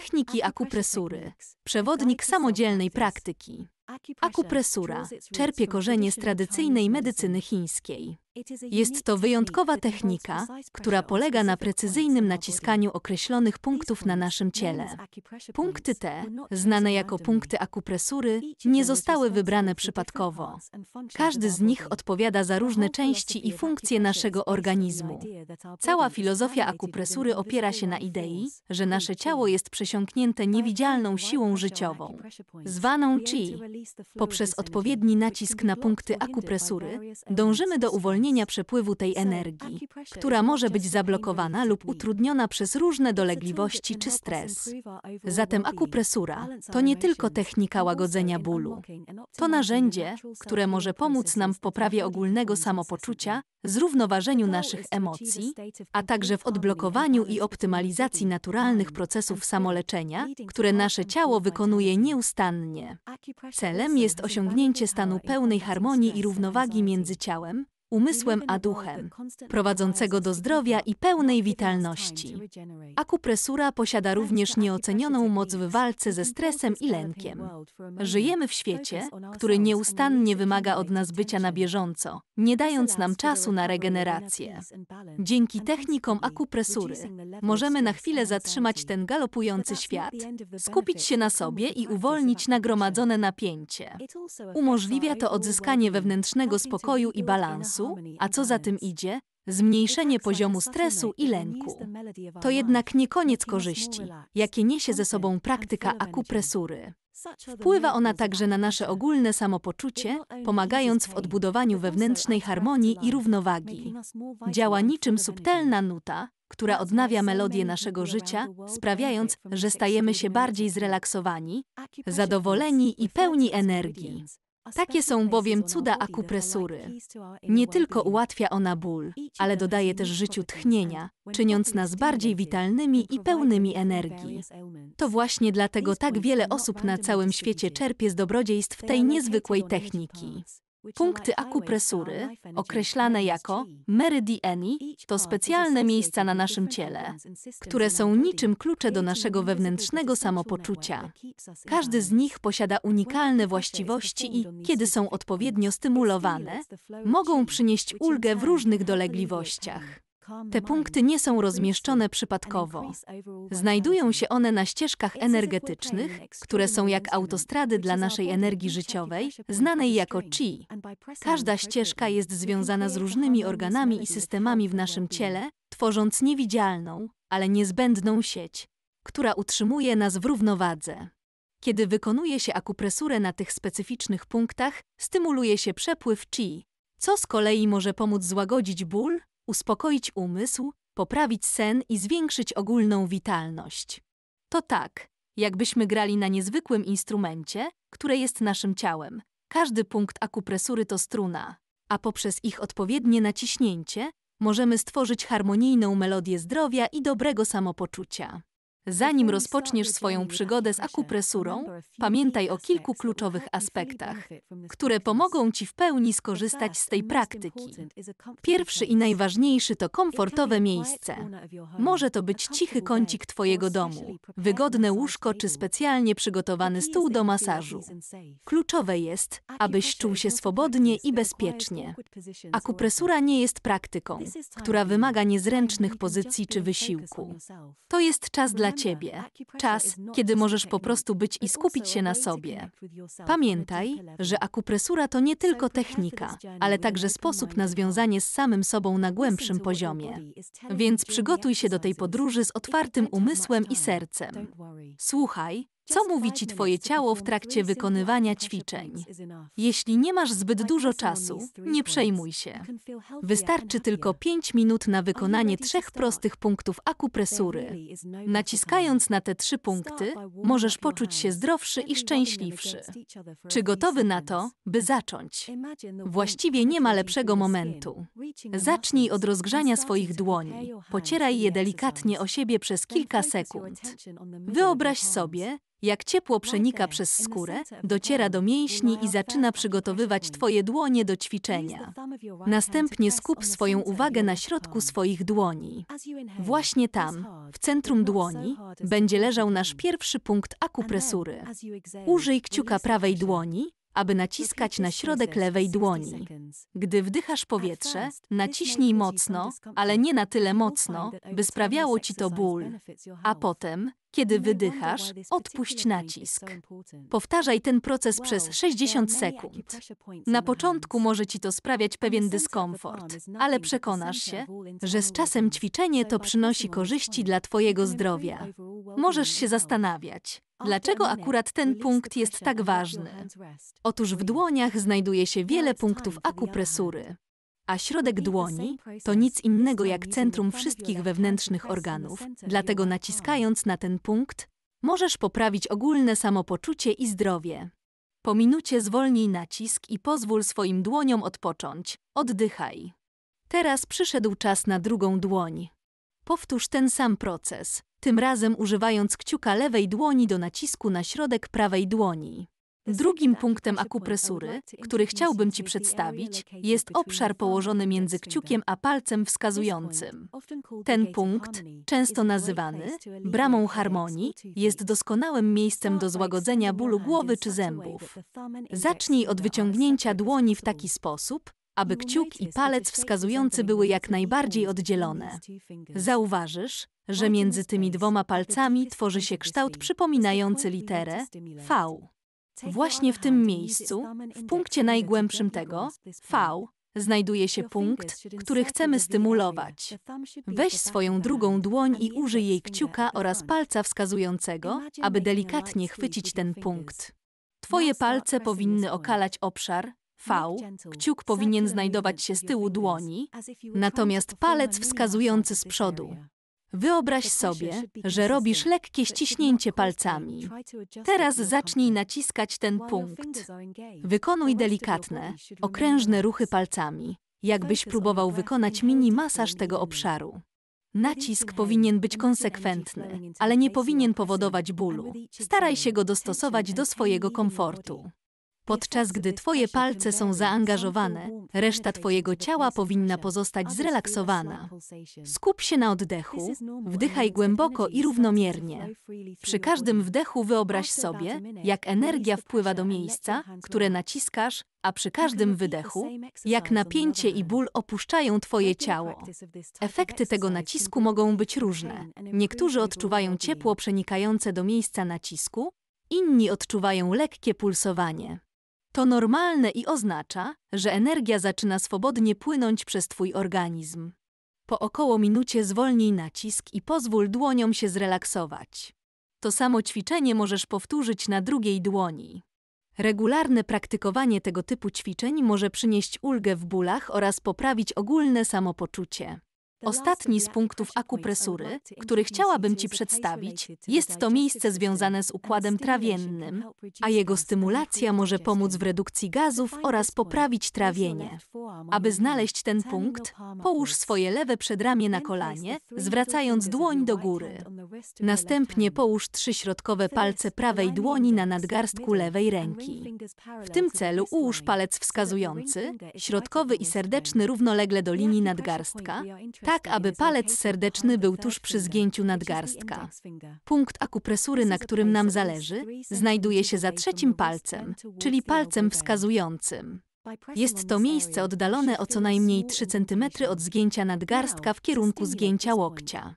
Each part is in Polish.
techniki akupresury, przewodnik samodzielnej praktyki. Akupresura czerpie korzenie z tradycyjnej medycyny chińskiej. Jest to wyjątkowa technika, która polega na precyzyjnym naciskaniu określonych punktów na naszym ciele. Punkty te, znane jako punkty akupresury, nie zostały wybrane przypadkowo. Każdy z nich odpowiada za różne części i funkcje naszego organizmu. Cała filozofia akupresury opiera się na idei, że nasze ciało jest przesiąknięte niewidzialną siłą życiową, zwaną chi, Poprzez odpowiedni nacisk na punkty akupresury dążymy do uwolnienia przepływu tej energii, która może być zablokowana lub utrudniona przez różne dolegliwości czy stres. Zatem akupresura to nie tylko technika łagodzenia bólu. To narzędzie, które może pomóc nam w poprawie ogólnego samopoczucia, zrównoważeniu naszych emocji, a także w odblokowaniu i optymalizacji naturalnych procesów samoleczenia, które nasze ciało wykonuje nieustannie. Celem jest osiągnięcie stanu pełnej harmonii i równowagi między ciałem, umysłem a duchem, prowadzącego do zdrowia i pełnej witalności. Akupresura posiada również nieocenioną moc w walce ze stresem i lękiem. Żyjemy w świecie, który nieustannie wymaga od nas bycia na bieżąco, nie dając nam czasu na regenerację. Dzięki technikom akupresury możemy na chwilę zatrzymać ten galopujący świat, skupić się na sobie i uwolnić nagromadzone napięcie. Umożliwia to odzyskanie wewnętrznego spokoju i balansu stresu, a co za tym idzie, zmniejszenie poziomu stresu i lęku. To jednak nie koniec korzyści, jakie niesie ze sobą praktyka akupresury. Wpływa ona także na nasze ogólne samopoczucie, pomagając w odbudowaniu wewnętrznej harmonii i równowagi. Działa niczym subtelna nuta, która odnawia melodię naszego życia, sprawiając, że stajemy się bardziej zrelaksowani, zadowoleni i pełni energii. Takie są bowiem cuda akupresury. Nie tylko ułatwia ona ból, ale dodaje też życiu tchnienia, czyniąc nas bardziej witalnymi i pełnymi energii. To właśnie dlatego tak wiele no, osób na całym świecie czerpie z dobrodziejstw tej niezwykłej techniki. Punkty akupresury, określane jako meridieni, to specjalne miejsca na naszym ciele, które są niczym klucze do naszego wewnętrznego samopoczucia. Każdy z nich posiada unikalne właściwości i, kiedy są odpowiednio stymulowane, mogą przynieść ulgę w różnych dolegliwościach. Te punkty nie są rozmieszczone przypadkowo. Znajdują się one na ścieżkach energetycznych, które są jak autostrady dla naszej energii życiowej, znanej jako chi. Każda ścieżka jest związana z różnymi organami i systemami w naszym ciele, tworząc niewidzialną, ale niezbędną sieć, która utrzymuje nas w równowadze. Kiedy wykonuje się akupresurę na tych specyficznych punktach, stymuluje się przepływ chi, co z kolei może pomóc złagodzić ból, uspokoić umysł, poprawić sen i zwiększyć ogólną witalność. To tak, jakbyśmy grali na niezwykłym instrumencie, które jest naszym ciałem. Każdy punkt akupresury to struna, a poprzez ich odpowiednie naciśnięcie możemy stworzyć harmonijną melodię zdrowia i dobrego samopoczucia. Zanim rozpoczniesz swoją przygodę z akupresurą, pamiętaj o kilku kluczowych aspektach, które pomogą Ci w pełni skorzystać z tej praktyki. Pierwszy i najważniejszy to komfortowe miejsce. Może to być cichy kącik Twojego domu, wygodne łóżko czy specjalnie przygotowany stół do masażu. Kluczowe jest, abyś czuł się swobodnie i bezpiecznie. Akupresura nie jest praktyką, która wymaga niezręcznych pozycji czy wysiłku. To jest czas dla ciebie. Czas, kiedy możesz po prostu być i skupić się na sobie. Pamiętaj, że akupresura to nie tylko technika, ale także sposób na związanie z samym sobą na głębszym poziomie. Więc przygotuj się do tej podróży z otwartym umysłem i sercem. Słuchaj, co mówi ci Twoje ciało w trakcie wykonywania ćwiczeń? Jeśli nie masz zbyt dużo czasu, nie przejmuj się. Wystarczy tylko 5 minut na wykonanie trzech prostych punktów akupresury. Naciskając na te trzy punkty, możesz poczuć się zdrowszy i szczęśliwszy. Czy gotowy na to, by zacząć? Właściwie nie ma lepszego momentu. Zacznij od rozgrzania swoich dłoni. Pocieraj je delikatnie o siebie przez kilka sekund. Wyobraź sobie, jak ciepło przenika przez skórę, dociera do mięśni i zaczyna przygotowywać Twoje dłonie do ćwiczenia. Następnie skup swoją uwagę na środku swoich dłoni. Właśnie tam, w centrum dłoni, będzie leżał nasz pierwszy punkt akupresury. Użyj kciuka prawej dłoni, aby naciskać na środek lewej dłoni. Gdy wdychasz powietrze, naciśnij mocno, ale nie na tyle mocno, by sprawiało ci to ból, a potem kiedy wydychasz, odpuść nacisk. Powtarzaj ten proces przez 60 sekund. Na początku może ci to sprawiać pewien dyskomfort, ale przekonasz się, że z czasem ćwiczenie to przynosi korzyści dla Twojego zdrowia. Możesz się zastanawiać, Dlaczego akurat ten punkt jest tak ważny? Otóż w dłoniach znajduje się wiele punktów akupresury a środek dłoni to nic innego jak centrum wszystkich wewnętrznych organów, dlatego naciskając na ten punkt, możesz poprawić ogólne samopoczucie i zdrowie. Po minucie zwolnij nacisk i pozwól swoim dłoniom odpocząć. Oddychaj. Teraz przyszedł czas na drugą dłoń. Powtórz ten sam proces, tym razem używając kciuka lewej dłoni do nacisku na środek prawej dłoni. Drugim punktem akupresury, który chciałbym Ci przedstawić, jest obszar położony między kciukiem a palcem wskazującym. Ten punkt, często nazywany bramą harmonii, jest doskonałym miejscem do złagodzenia bólu głowy czy zębów. Zacznij od wyciągnięcia dłoni w taki sposób, aby kciuk i palec wskazujący były jak najbardziej oddzielone. Zauważysz, że między tymi dwoma palcami tworzy się kształt przypominający literę V. Właśnie w tym miejscu, w punkcie najgłębszym tego, V, znajduje się punkt, który chcemy stymulować. Weź swoją drugą dłoń i użyj jej kciuka oraz palca wskazującego, aby delikatnie chwycić ten punkt. Twoje palce powinny okalać obszar V, kciuk powinien znajdować się z tyłu dłoni, natomiast palec wskazujący z przodu. Wyobraź sobie, że robisz lekkie ściśnięcie palcami. Teraz zacznij naciskać ten punkt. Wykonuj delikatne, okrężne ruchy palcami, jakbyś próbował wykonać mini masaż tego obszaru. Nacisk powinien być konsekwentny, ale nie powinien powodować bólu. Staraj się go dostosować do swojego komfortu. Podczas gdy Twoje palce są zaangażowane, reszta Twojego ciała powinna pozostać zrelaksowana. Skup się na oddechu, no wdychaj głęboko i równomiernie. Przy każdym wdechu wyobraź sobie, jak energia wpływa do miejsca, które naciskasz, a przy każdym wydechu, jak napięcie i ból opuszczają Twoje ciało. Efekty tego nacisku mogą być różne. Niektórzy odczuwają ciepło przenikające do miejsca nacisku, inni odczuwają lekkie pulsowanie. To normalne i oznacza, że energia zaczyna swobodnie płynąć przez Twój organizm. Po około minucie zwolnij nacisk i pozwól dłoniom się zrelaksować. To samo ćwiczenie możesz powtórzyć na drugiej dłoni. Regularne praktykowanie tego typu ćwiczeń może przynieść ulgę w bólach oraz poprawić ogólne samopoczucie. Ostatni z punktów akupresury, który chciałabym Ci przedstawić, jest to miejsce związane z układem trawiennym, a jego stymulacja może pomóc w redukcji gazów oraz poprawić trawienie. Aby znaleźć ten punkt, połóż swoje lewe przedramię na kolanie, zwracając dłoń do góry. Następnie połóż trzy środkowe palce prawej dłoni na nadgarstku lewej ręki. W tym celu ułóż palec wskazujący, środkowy i serdeczny równolegle do linii nadgarstka, tak aby palec serdeczny był tuż przy zgięciu nadgarstka. Punkt akupresury, na którym nam zależy, znajduje się za trzecim palcem, czyli palcem wskazującym. Jest to miejsce oddalone o co najmniej 3 cm od zgięcia nadgarstka w kierunku zgięcia łokcia.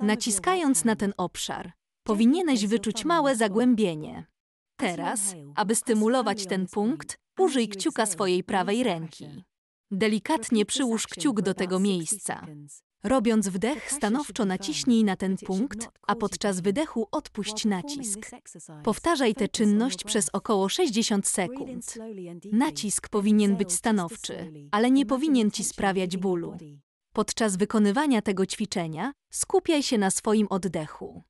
Naciskając na ten obszar, powinieneś wyczuć małe zagłębienie. Teraz, aby stymulować ten punkt, użyj kciuka swojej prawej ręki. Delikatnie przyłóż kciuk do tego miejsca. Robiąc wdech, stanowczo naciśnij na ten punkt, a podczas wydechu odpuść nacisk. Powtarzaj tę czynność przez około 60 sekund. Nacisk powinien być stanowczy, ale nie powinien ci sprawiać bólu. Podczas wykonywania tego ćwiczenia skupiaj się na swoim oddechu.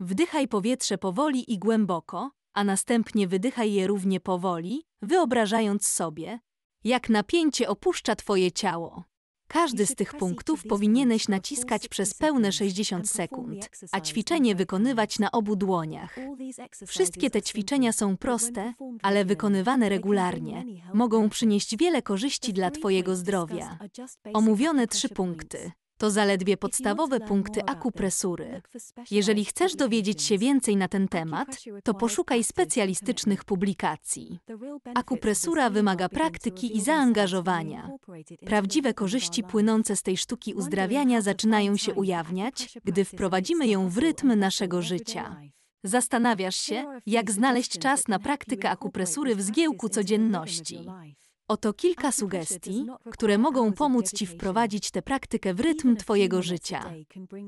Wdychaj powietrze powoli i głęboko, a następnie wydychaj je równie powoli, wyobrażając sobie, jak napięcie opuszcza Twoje ciało. Każdy z tych punktów powinieneś naciskać przez pełne 60 sekund, a ćwiczenie wykonywać na obu dłoniach. Wszystkie te ćwiczenia są proste, ale wykonywane regularnie mogą przynieść wiele korzyści dla Twojego zdrowia. Omówione trzy punkty. To zaledwie podstawowe punkty akupresury. Jeżeli chcesz dowiedzieć się więcej na ten temat, to poszukaj specjalistycznych publikacji. Akupresura wymaga praktyki i zaangażowania. Prawdziwe korzyści płynące z tej sztuki uzdrawiania zaczynają się ujawniać, gdy wprowadzimy ją w rytm naszego życia. Zastanawiasz się, jak znaleźć czas na praktykę akupresury w zgiełku codzienności. Oto kilka sugestii, które mogą pomóc Ci wprowadzić tę praktykę w rytm Twojego życia.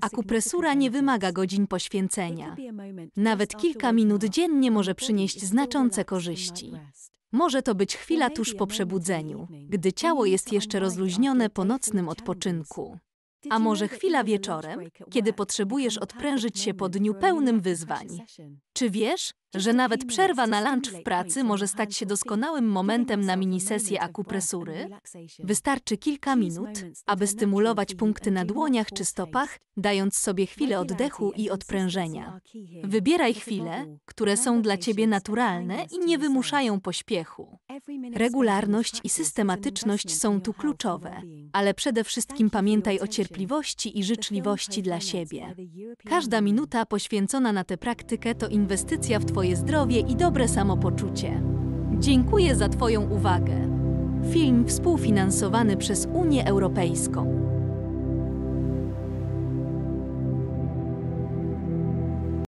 Akupresura nie wymaga godzin poświęcenia. Nawet kilka minut dziennie może przynieść znaczące korzyści. Może to być chwila tuż po przebudzeniu, gdy ciało jest jeszcze rozluźnione po nocnym odpoczynku. A może chwila wieczorem, kiedy potrzebujesz odprężyć się po dniu pełnym wyzwań. Czy wiesz, że nawet przerwa na lunch w pracy może stać się doskonałym momentem na minisesję akupresury? Wystarczy kilka minut, aby stymulować punkty na dłoniach czy stopach, dając sobie chwilę oddechu i odprężenia. Wybieraj chwile, które są dla Ciebie naturalne i nie wymuszają pośpiechu. Regularność i systematyczność są tu kluczowe, ale przede wszystkim pamiętaj o cierpliwości i życzliwości dla siebie. Każda minuta poświęcona na tę praktykę to inwestycja inwestycja w Twoje zdrowie i dobre samopoczucie. Dziękuję za Twoją uwagę. Film współfinansowany przez Unię Europejską.